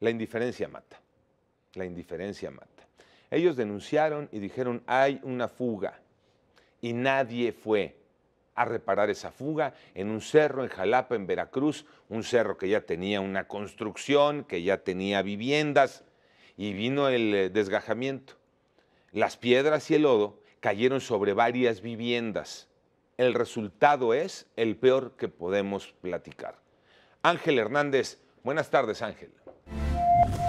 La indiferencia mata. La indiferencia mata. Ellos denunciaron y dijeron, hay una fuga. Y nadie fue a reparar esa fuga en un cerro en Jalapa, en Veracruz, un cerro que ya tenía una construcción, que ya tenía viviendas, y vino el eh, desgajamiento. Las piedras y el lodo cayeron sobre varias viviendas. El resultado es el peor que podemos platicar. Ángel Hernández, buenas tardes Ángel. Thank you.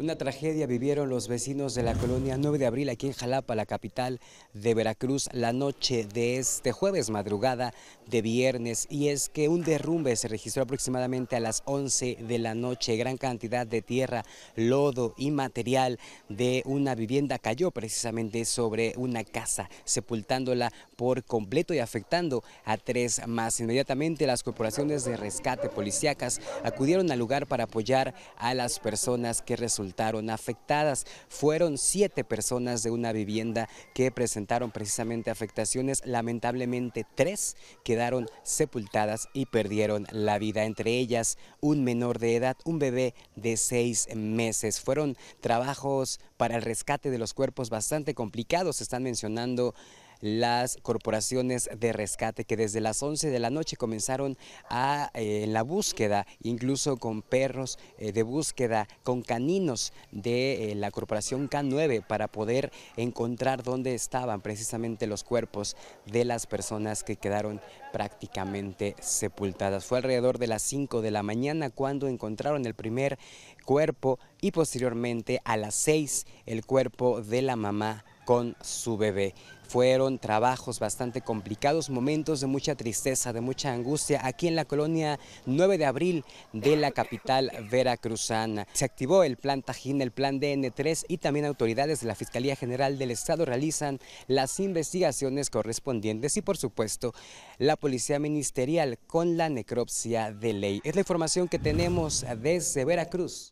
Una tragedia vivieron los vecinos de la colonia 9 de abril aquí en Jalapa, la capital de Veracruz, la noche de este jueves madrugada de viernes. Y es que un derrumbe se registró aproximadamente a las 11 de la noche. Gran cantidad de tierra, lodo y material de una vivienda cayó precisamente sobre una casa, sepultándola por completo y afectando a tres más. Inmediatamente las corporaciones de rescate policíacas acudieron al lugar para apoyar a las personas que resultaron afectadas. Fueron siete personas de una vivienda que presentaron precisamente afectaciones. Lamentablemente tres quedaron sepultadas y perdieron la vida, entre ellas un menor de edad, un bebé de seis meses. Fueron trabajos para el rescate de los cuerpos bastante complicados, están mencionando las corporaciones de rescate que desde las 11 de la noche comenzaron a, eh, en la búsqueda, incluso con perros eh, de búsqueda, con caninos de eh, la corporación K9 para poder encontrar dónde estaban precisamente los cuerpos de las personas que quedaron prácticamente sepultadas. Fue alrededor de las 5 de la mañana cuando encontraron el primer cuerpo y posteriormente a las 6 el cuerpo de la mamá con su bebé. Fueron trabajos bastante complicados, momentos de mucha tristeza, de mucha angustia aquí en la colonia 9 de abril de la capital veracruzana. Se activó el plan Tajín, el plan DN3 y también autoridades de la Fiscalía General del Estado realizan las investigaciones correspondientes y por supuesto la Policía Ministerial con la necropsia de ley. Es la información que tenemos desde Veracruz.